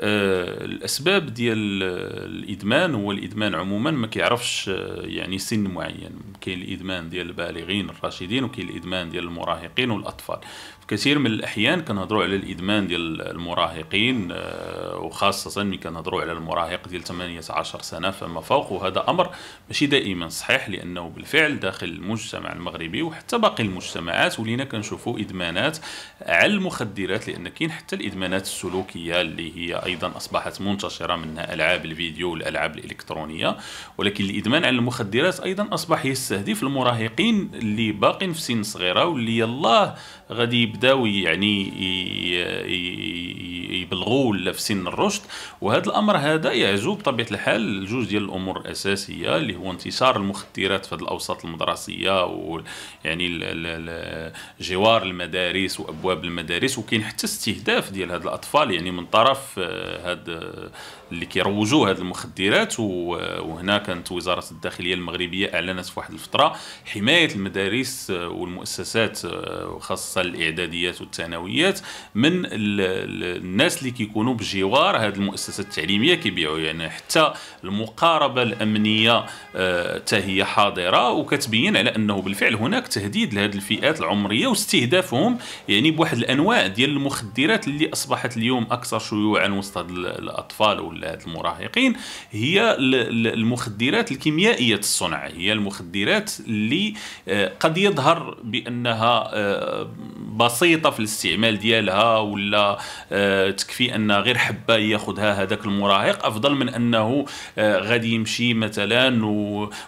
آه، الاسباب ديال الادمان هو الادمان عموما ما كيعرفش آه، يعني سن معين كاين الادمان ديال البالغين الراشدين وكاين الادمان ديال المراهقين والاطفال في كثير من الاحيان كنهضروا على الادمان ديال المراهقين آه، وخاصه ملي كنهضروا على المراهق ديال 8 10 سنه فما فوق وهذا امر ماشي دائما صحيح لانه بالفعل داخل المجتمع المغربي وحتى باقي المجتمعات ولينا كنشوفوا ادمانات على المخدرات لان كاين حتى الادمانات السلوكيه اللي هي ايضا اصبحت منتشره منها العاب الفيديو والالعاب الالكترونيه ولكن الادمان على المخدرات ايضا اصبح يس يستهدف المراهقين اللي باقين في سن صغيره واللي يلاه غادي يبداو يعني يبلغوا ولا في سن الرشد وهذا الامر هذا يعزو بطبيعه الحال لجوج ديال الامور الاساسيه اللي هو انتشار المخدرات في هذه الاوساط المدرسيه ويعني جوار المدارس وابواب المدارس وكاين حتى استهداف ديال هاد الاطفال يعني من طرف آه، هاد اللي كيروجوا هاد المخدرات وهنا كانت وزاره الداخليه المغربيه اعلنت في واحد الفتره حمايه المدارس آه، والمؤسسات آه، وخاصه الاعداديات والثانويات من الناس اللي كيكونوا بجوار هذه المؤسسه التعليميه كيبيعوا يعني حتى المقاربه الامنيه حتى آه، هي حاضره وكتبين على انه بالفعل هناك تهديد لهذه الفئات العمريه واستهدافهم يعني بواحد الانواع ديال المخدرات اللي اصبحت اليوم اكثر شيوعا وسط الاطفال ولا المراهقين هي المخدرات الكيميائيه الصنع هي المخدرات اللي آه، قد يظهر بانها آه، بسيطه في الاستعمال ديالها ولا في ان غير حبه ياخذها هذاك المراهق افضل من انه آه، غادي يمشي مثلا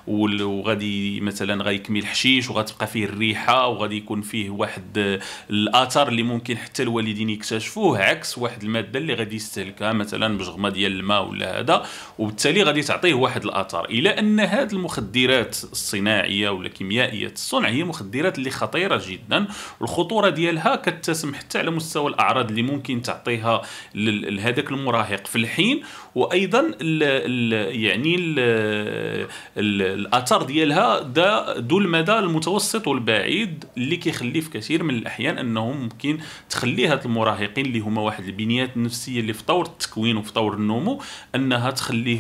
وغادي مثلا غيكمي الحشيش وغتبقى فيه الريحه وغادي يكون فيه واحد آه، الاثر اللي ممكن حتى الوالدين يكتشفوه عكس واحد الماده اللي غادي يستهلكها مثلا بجغمه ديال الماء ولا هذا وبالتالي غادي تعطيه واحد الاثر الى ان هذه المخدرات الصناعيه ولا كيميائيه الصنع هي مخدرات اللي خطيره جدا والخطوره ديالها كتسم حتى على مستوى الاعراض اللي ممكن تعطيها لهذاك المراهق في الحين وايضا الـ الـ يعني الـ الـ الاثر ديالها دا ذو المدى المتوسط والبعيد اللي كيخلي في كثير من الاحيان انهم ممكن تخلي هاد المراهقين اللي هما واحد البنيات النفسيه اللي في طور التكوين وفي طور النمو انها تخليه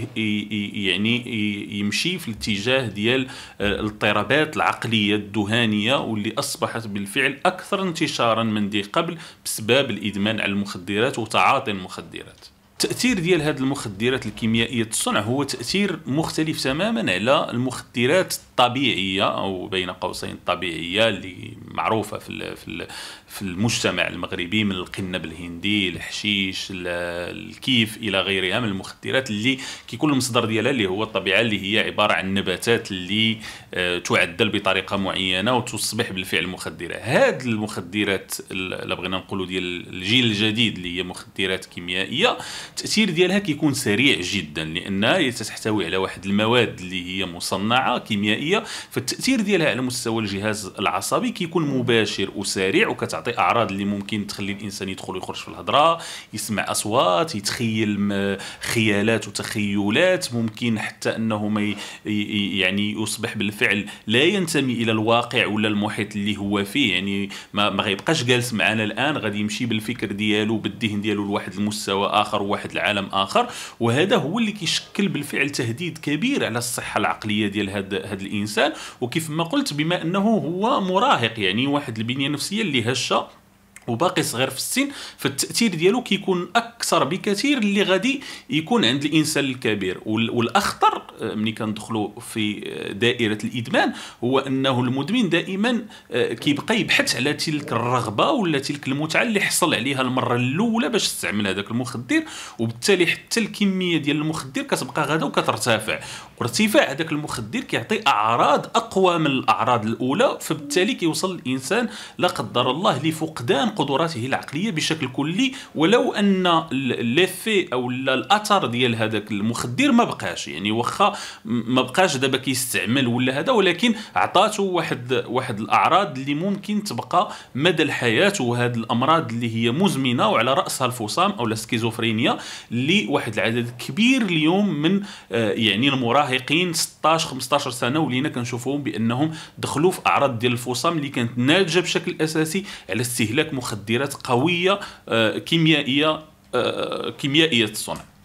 يعني يمشي في الاتجاه ديال الاضطرابات العقليه الذهانيه واللي اصبحت بالفعل اكثر انتشارا من دي قبل بسبب الادمان على المخدرات متعاطي المخدرات التاثير ديال هذه المخدرات الكيميائيه الصنع هو تاثير مختلف تماما على المخدرات الطبيعيه او بين قوسين الطبيعيه اللي معروفه في في في المجتمع المغربي من القنب الهندي الحشيش الكيف الى غيرها من المخدرات اللي كيكون المصدر ديالها اللي هو الطبيعه اللي هي عباره عن نباتات اللي آه، تعدل بطريقه معينه وتصبح بالفعل مخدره هذه المخدرات اللي بغينا نقولوا ديال الجيل الجديد اللي هي مخدرات كيميائيه التاثير ديالها كيكون سريع جدا لان تحتوي على واحد المواد اللي هي مصنعه كيميائيه فالتاثير ديالها على مستوى الجهاز العصبي كيكون مباشر وسريع وكتعطي اعراض اللي ممكن تخلي الانسان يدخل ويخرج في الهضره يسمع اصوات يتخيل خيالات وتخيلات ممكن حتى انه ما يعني يصبح بالفعل لا ينتمي الى الواقع ولا المحيط اللي هو فيه يعني ما, غيبقاش جالس معنا الان غادي يمشي بالفكر ديالو بالذهن ديالو لواحد المستوى اخر واحد واحد العالم اخر وهذا هو اللي كيشكل بالفعل تهديد كبير على الصحه العقليه ديال هذا الانسان وكيف ما قلت بما انه هو مراهق يعني واحد البنيه النفسيه اللي هشه وباقي صغير في السن فالتاثير ديالو كيكون اكثر بكثير اللي غادي يكون عند الانسان الكبير والاخطر آه، ملي كندخلوا في آه، دائره الادمان هو انه المدمن دائما آه، كيبقى يبحث على تلك الرغبه ولا تلك المتعه اللي حصل عليها المره الاولى باش استعمل هذاك المخدر وبالتالي حتى الكميه ديال المخدر كتبقى غاده وكترتفع وارتفاع هذاك المخدر كيعطي اعراض اقوى من الاعراض الاولى فبالتالي كيوصل الانسان لا قدر الله لفقدان قدراته العقليه بشكل كلي ولو ان ليفي او الاثر ديال هذاك المخدر ما بقاش يعني واخا ما بقاش دابا كيستعمل ولا هذا ولكن عطاته واحد واحد الاعراض اللي ممكن تبقى مدى الحياه وهذه الامراض اللي هي مزمنه وعلى راسها الفصام او السكيزوفرينيا اللي واحد العدد كبير اليوم من آه، يعني المراهقين 16 15 سنه ولينا كنشوفوهم بانهم دخلوا في اعراض ديال الفصام اللي كانت ناتجه بشكل اساسي على استهلاك مخدر مخدرات قويه آه، كيميائيه آه، آه، كيميائيه الصنع